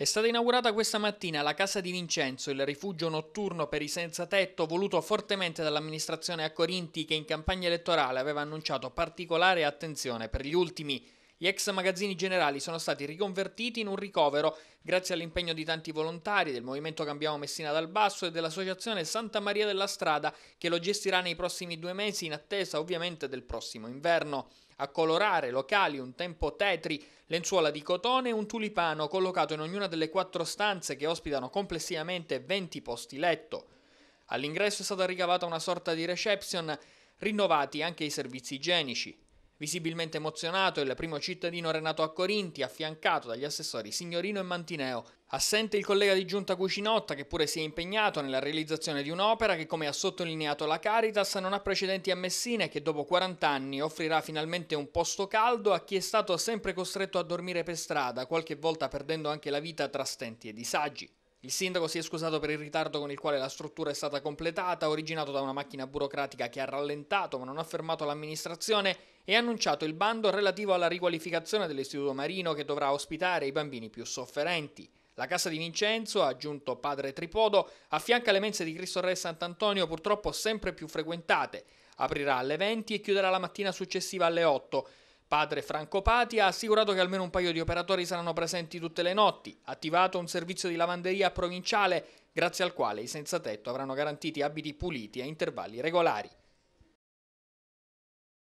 È stata inaugurata questa mattina la Casa di Vincenzo, il rifugio notturno per i senza tetto voluto fortemente dall'amministrazione a Corinti che in campagna elettorale aveva annunciato particolare attenzione per gli ultimi. Gli ex magazzini generali sono stati riconvertiti in un ricovero grazie all'impegno di tanti volontari del Movimento Cambiamo Messina dal Basso e dell'Associazione Santa Maria della Strada che lo gestirà nei prossimi due mesi in attesa ovviamente del prossimo inverno. A colorare locali un tempo tetri, lenzuola di cotone e un tulipano collocato in ognuna delle quattro stanze che ospitano complessivamente 20 posti letto. All'ingresso è stata ricavata una sorta di reception, rinnovati anche i servizi igienici. Visibilmente emozionato, il primo cittadino Renato a Corinti, affiancato dagli assessori Signorino e Mantineo. Assente il collega di giunta Cucinotta, che pure si è impegnato nella realizzazione di un'opera che, come ha sottolineato la Caritas, non ha precedenti a Messina e che dopo 40 anni offrirà finalmente un posto caldo a chi è stato sempre costretto a dormire per strada, qualche volta perdendo anche la vita tra stenti e disagi. Il sindaco si è scusato per il ritardo con il quale la struttura è stata completata, originato da una macchina burocratica che ha rallentato ma non ha fermato l'amministrazione e ha annunciato il bando relativo alla riqualificazione dell'istituto marino che dovrà ospitare i bambini più sofferenti. La casa di Vincenzo, ha aggiunto padre Tripodo, affianca le mense di Cristo Re e Sant'Antonio purtroppo sempre più frequentate. Aprirà alle 20 e chiuderà la mattina successiva alle 8. Padre Franco Pati ha assicurato che almeno un paio di operatori saranno presenti tutte le notti, attivato un servizio di lavanderia provinciale grazie al quale i senza tetto avranno garantiti abiti puliti a intervalli regolari.